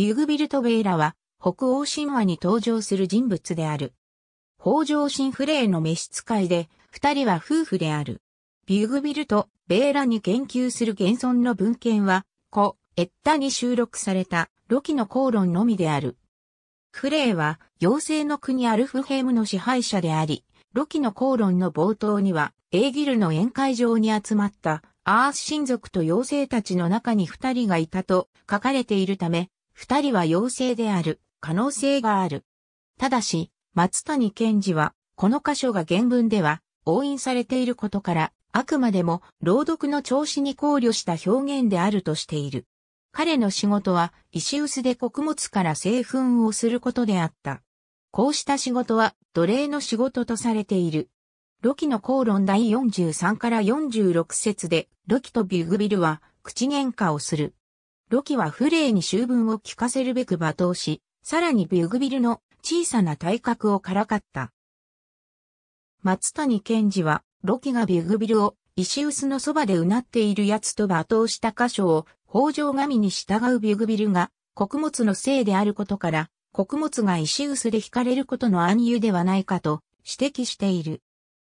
ユグビルト・ベイラは、北欧神話に登場する人物である。北条神フレイの召使いで、二人は夫婦である。ビューグビルト・ベーラに研究する現存の文献は、古、エッタに収録された、ロキの口論のみである。フレイは、妖精の国アルフヘームの支配者であり、ロキの口論の冒頭には、エーギルの宴会場に集まった、アース親族と妖精たちの中に二人がいたと書かれているため、二人は陽性である可能性がある。ただし、松谷健治は、この箇所が原文では、押印されていることから、あくまでも朗読の調子に考慮した表現であるとしている。彼の仕事は石臼で穀物から製粉をすることであった。こうした仕事は奴隷の仕事とされている。ロキの口論第43から46節で、ロキとビュグビルは口喧嘩をする。ロキはフレイに修文を聞かせるべく罵倒し、さらにビュグビルの小さな体格をからかった。松谷健二は、ロキがビュグビルを石臼のそばでうなっている奴と罵倒した箇所を、北条神に従うビュグビルが、穀物のせいであることから、穀物が石臼で惹かれることの暗有ではないかと指摘している。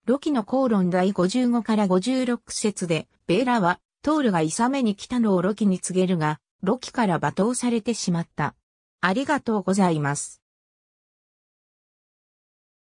ロキの口論第55から56節で、ベーラは、トールがイサメに来たのをロキに告げるが、ロキから罵倒されてしまった。ありがとうございます。